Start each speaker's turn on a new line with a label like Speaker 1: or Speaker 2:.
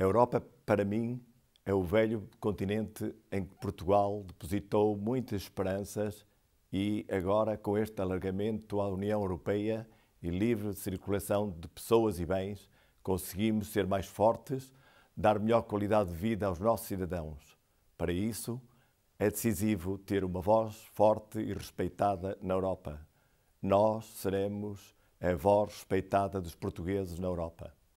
Speaker 1: A Europa, para mim, é o velho continente em que Portugal depositou muitas esperanças e agora, com este alargamento à União Europeia e livre circulação de pessoas e bens, conseguimos ser mais fortes, dar melhor qualidade de vida aos nossos cidadãos. Para isso, é decisivo ter uma voz forte e respeitada na Europa. Nós seremos a voz respeitada dos portugueses na Europa.